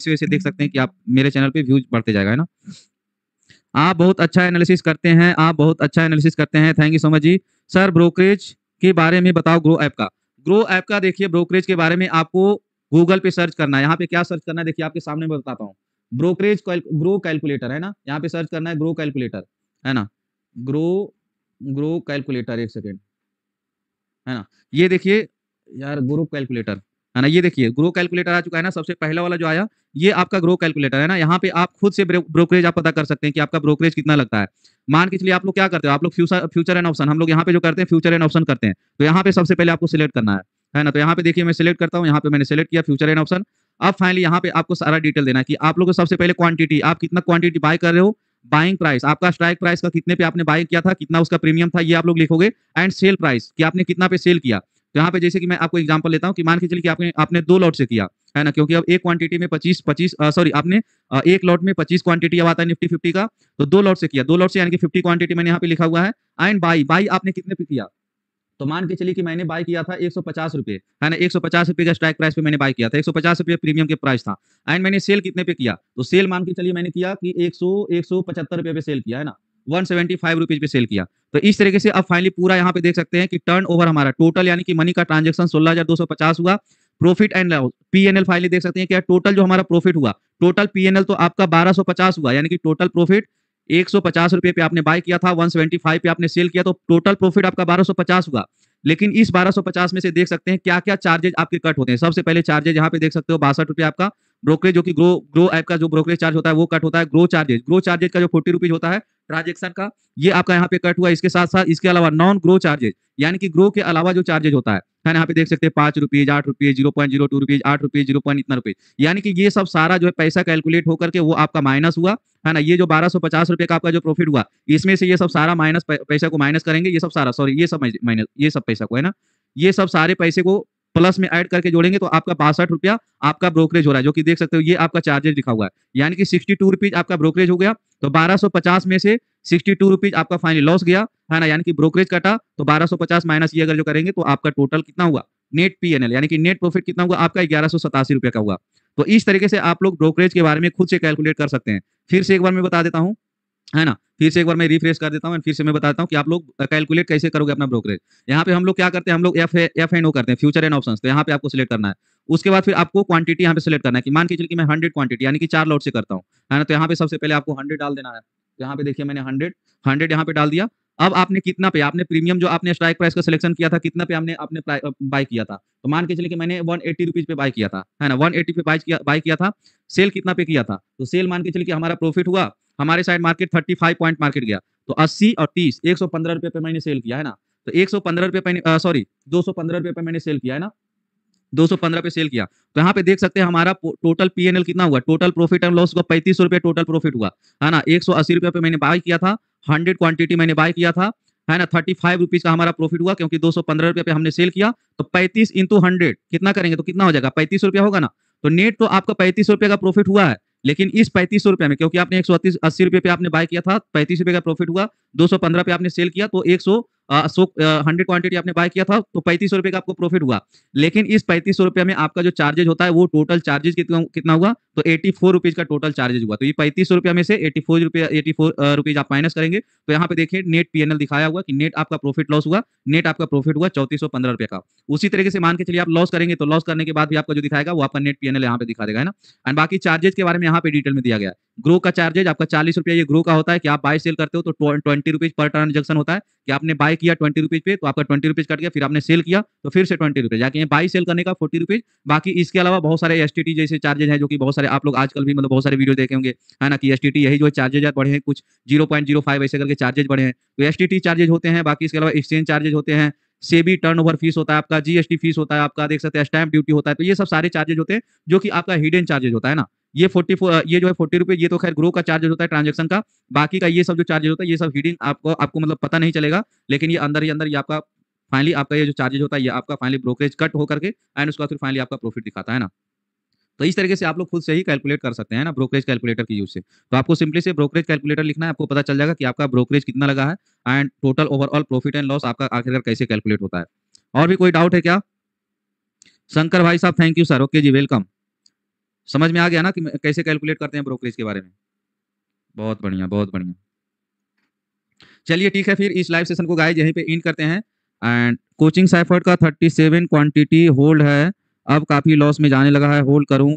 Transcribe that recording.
इस वजह से देख सकते हैं कि आप मेरे चैनल पे व्यूज बढ़ते जाएगा है ना आप बहुत अच्छा एनालिसिस करते हैं आप बहुत अच्छा एनालिसिस करते हैं थैंक यू सो मच जी सर ब्रोकरेज के बारे में बताओ ग्रो ऐप का ग्रो ऐप का देखिए ब्रोकरेज के बारे में आपको गूगल पे सर्च करना है यहाँ पे क्या सर्च करना है देखिए आपके सामने मैं बताता हूँ ब्रोकरेज ग्रो कैलकुलेटर है ना यहाँ पे सर्च करना है ग्रो कैलकुलेटर है ना ग्रो ग्रो कैलकुलेटर एक सेकेंड है ना ये देखिए यार ग्रो कैलकुलेटर है ना ये देखिए ग्रो कैलकुलेटर आ चुका है ना सबसे पहला वाला जो आया ये आपका ग्रो कैलकुलेटर है ना यहाँ पे आप खुद से ब्रोकरेज आप पता कर सकते हैं कि आपका ब्रोकरेज कितना लगता है मान के चलिए आप लोग क्या करते हो आप लोग फ्यूचर फ्यूचर एंड ऑप्शन हम लोग यहाँ पे जो करते हैं फ्यूचर एंड ऑप्शन करते हैं तो यहाँ पे सबसे पहले आपको सिलेक्ट करना है है ना तो यहाँ पे देखिए मैं सिलेक्ट करता हूँ यहाँ पे मैंने सिलेक्ट किया फ्यूचर एंड ऑप्शन अब फाइनली यहाँ पे आपको सारा डिटेल देना है कि आप लोग को सबसे पहले क्वांटिटी आप कितना क्वांटिटी बाय कर रहे हो बाइंग प्राइस आपका स्ट्राइक प्राइस का कितने पे आपने बाय किया था कितना उसका प्रीमियम था ये आप लोग लिखोगे एंड सेल प्राइस कि आपने कितना पे सेल किया यहाँ पे जैसे कि मैं आपको एग्जाम्पल लेता हूँ कि मान के चलिए कि आपने आपने दो लॉट से किया है ना क्योंकि अब एक क्वांटिटी में 25 25 सॉरी आपने आ, एक लॉट में 25 क्वांटिटी अब आता है निफ्टी 50 का तो दो लॉट से किया दो लॉट से यानी कि 50 क्वांटिटी मैंने यहाँ पे लिखा हुआ है एंड बाई बाई आपने कितने पे किया तो मान के चलिए कि मैंने बाय किया था एक सौ है ना एक सौ का स्ट्राइक प्राइस पे मैंने बाय किया था एक सौ प्रीमियम के प्राइस था एंड मैंने सेल कितने पे किया तो सेल मान के चलिए मैंने किया कि एक सौ पे सेल किया है ना वन सेवेंटी पे सेल किया तो इस तरीके से अब फाइनली पूरा यहाँ पे देख सकते हैं कि टर्न ओवर हमारा टोटल यानी कि मनी का ट्रांजेक्शन पचास हुआ profit and loss PNL finally देख सकते हैं कि टोटल जो हमारा प्रॉफिट हुआ टोटल पीएनएल तो आपका 1250 हुआ यानी कि टोटल प्रॉफिट एक रुपए पे आपने बाय किया था 175 पे आपने सेल किया तो टोटल प्रॉफिट आपका 1250 हुआ लेकिन इस 1250 में से देख सकते हैं क्या क्या चार्जेज आपके कट होते हैं सबसे पहले चार्जेज यहाँ पे देख सकते हो बासठ आपका ब्रोकरेज जो कि ग्रो ग्रो ऐप का जो ब्रोकरेज चार्ज होता है वो कट होता है ग्रो चार्जेज ग्रो चार्जेज का जो फोर्टी रुपीज होता है ट्रांजेक्शन का ये आपका यहाँ पे कट हुआ इसके साथ साथ इसके अलावा नॉन ग्रो चार्जेज यानी कि ग्रो के अलावा जो चार्जेज होता है यहाँ पे देख सकते हैं पांच रुपीज आठ rupees zero point zero two rupees आठ रुपीज जीरो पॉइंट इतना रुपीज यानी कि ये सब सारा जो है पैसा कैलकुलेट होकर के वो आपका माइनस हुआ है ना ये जो बारह सौ पचास रुपए का आपका जो प्रॉफिट हुआ इसमें से ये सब सारा माइनस पैसा को माइनस करेंगे ये सब सारा सॉरी ये सब माइनस ये सब पैसा को है ना ये सब सारे पैसे को प्लस में ऐड करके जोड़ेंगे तो आपका बासठ रुपया आपका ब्रोकरेज हो रहा है जो कि देख सकते हो ये आपका चार्जेज लिखा हुआ है यानी कि सिक्सटी टू रुपीज आपका ब्रोकरेज हो गया तो बारह सौ पचास में से सिक्सटी टू रुपीज आपका फाइनल लॉस गया है ना यानी कि ब्रोकरेज कटा तो बारह सौ पचास माइनस ये अगर जो करेंगे तो आपका टोटल कितना हुआ नेट एल यानी कि नेट प्रॉफिट कितना हुआ आपका ग्यारह सौ सतासी रुपये का हुआ तो इस तरीके से आप लोग ब्रोकरेज के बारे में खुद से कैलकुलेट कर सकते हैं फिर से एक बार मैं बता देता हूँ है ना फिर से एक बार मैं रिफ्रेश कर देता हूँ फिर से मैं बताता हूँ कि आप लोग कैलकुलेट uh, कैसे करोगे अपना ब्रोकरेज यहाँ पे हम लोग क्या करते हैं हम लोग एफ एफ एंड ओ करते हैं फ्यूचर एंड ऑप्शन तो यहाँ पे आपको सिलेक्ट करना है उसके बाद फिर आपको क्वांटिटी यहाँ पे सिलेक्ट करना है कि मान के चलिए कि मैं हंड्रेड क्वांटिटी यानी कि चार लॉट से करता हूँ है ना तो यहाँ पे सबसे पहले आपको हंड्रेड डाल देना है तो यहाँ पे देखिए मैंने हंड्रेड हंड्रेड यहाँ पे डाल दिया अब आपने कितना पे आपने प्रीमियम जो आपने स्ट्राइक प्राइस का सिलेक्शन किया था कितना पे आपने आपने बाय uh, किया था तो मान के चलिए कि मैंने वन एट्टी रुपीज पे बाय किया था है ना वन एट्टी पे बाय किया बाय किया था सेल कितना पे किया था तो सेल मान के चलिए कि हमारा प्रॉफिट हुआ हमारे side market thirty five point market गया तो अस्सी और तीस एक सौ पंद्रह रुपये पे मैंने सेल किया है ना तो एक सौ पंद्रह रुपये सॉरी दो सौ पंद्रह रुपये पे मैंने सेल किया है ना 215 पे सेल किया तो यहाँ पे देख सकते हैं हमारा टोटल पीएनएल कितना हुआ टोटल प्रॉफिट एंड लॉस हुआ पैंतीस रुपये टोटल प्रॉफिट हुआ है ना एक सौ पे मैंने बाय किया था हंड्रेड क्वांटिटी मैंने बाय किया था है ना थर्टी फाइव रुपीज का हमारा प्रॉफिट हुआ क्योंकि दो सौ पंद्रह रुपये पे हमने सेल किया तो पैंतीस इंटू हंड्रेड कितना करेंगे तो कितना हो जाएगा पैंतीस रुपया होगा ना तो नेट तो आपका पैंतीस रुपये का प्रॉफिट हुआ है लेकिन इस पैंतीस रुपए में क्योंकि आपने एक सौ अस्सी रुपए पे आपने बाय किया था पैंतीस रुपए का प्रॉफिट हुआ दो सौ पंद्रह पे आपने सेल किया तो एक सौ सो हंड्रेड क्वांटिटी आपने बाय किया था तो पैंतीस रुपए का आपको प्रॉफिट हुआ लेकिन इस पैंतीस रुपए में आपका जो चार्जेज होता है वो टोटल चार्जेज कितना कितना हुआ तो एटी फोर रुपीज का टोटल चार्जेज हुआ तो ये पैंतीस रुपया में से एटी फोर रुपया एटी फोर रुपीज आप माइनस करेंगे तो यहाँ पे देखिए नेट पी दिखाया हुआ कि नेट आपका प्रॉफिट लॉस हुआ नेट आपका प्रॉफिट हुआ चौतीस सौ पंद्रह रुपये का उसी तरीके से मान के चलिए आप लॉस करेंगे तो लॉस करने के बाद भी आपका जो दिखाएगा वो आपका नेट पीएनएल यहाँ पे दिखा देगा है ना एंड बाकी चार्जेज के बारे में यहाँ पे डिटेल में दिया गया ग्रो का चार्जेज आपका चालीस रुपया ये ग्रो का होता है कि आप बाय सेल करते हो तो ट्वेंटी रुपीज पर ट्रांजेक्शन होता है कि आपने बाय किया ट्वेंटी रुपीज पे तो आपका ट्वेंटी रुपीज कट गया फिर आपने सेल किया तो फिर से ट्वेंटी रुपीज जाके बाई सेल करने का फोर्टी रुपीज बाकी इसके अलावा बहुत सारे एस जैसे चार्जेज है जो कि बहुत सारे आप लोग आजकल भी मतलब बहुत सारे वीडियो देखेंगे है ना कि एस यही जो चार्जेज बढ़े हैं कुछ जीरो ऐसे करके चार्जेज बढ़े हैं तो एस चार्जेज होते हैं बाकी इसके अलावा एक्सचेंज चार्जेज होते हैं सेबी टर्नओवर फीस होता है आपका जीएसटी फीस होता है आपका देख सकते हैं स्टैम्प ड्यूटी होता है तो ये सब सारे चार्जेज होते हैं जो कि आपका हिडन चार्जेज होता है ना ये फोर्टी ये जो है फोर्टी रुपीज ये तो खैर ग्रो का चार्जेस होता है ट्रांजेक्शन का बाकी का ये सब जो चार्जेस होता है ये सब हिडिंग आपको आपको मतलब पता नहीं चलेगा लेकिन ये अंदर ही अंदर ये आपका फाइनली आपका ये जो चार्जेज होता है ये आपका फाइनली ब्रोकरेज कट होकर के एंड उसके बाद फिर फाइनली आपका प्रॉफिट दिखाता है ना तो इस तरीके से आप लोग खुद से ही कैलकुलेट कर सकते हैं ना ब्रोकरेज कैलकुलेटर की यूज से तो आपको सिंपली से ब्रोकरेज कैलकुलेटर लिखना है आपको पता चल जाएगा कि आपका ब्रोकरेज कितना लगा है and total overall profit and loss आपका आखिरकार कैसे कैलकुलेट होता है और भी कोई डाउट है क्या शंकर भाई साहब थैंक यू सर ओके जी वेलकम समझ में आ गया ना कि कैसे कैलकुलेट करते हैं ब्रोकरेज के बारे में बहुत बढ़िया बहुत बढ़िया चलिए ठीक है फिर इस लाइव सेशन को गाइज यहीं पे इंड करते हैं एंड कोचिंग साइफर्ट का 37 क्वांटिटी होल्ड है अब काफ़ी लॉस में जाने लगा है होल्ड करूं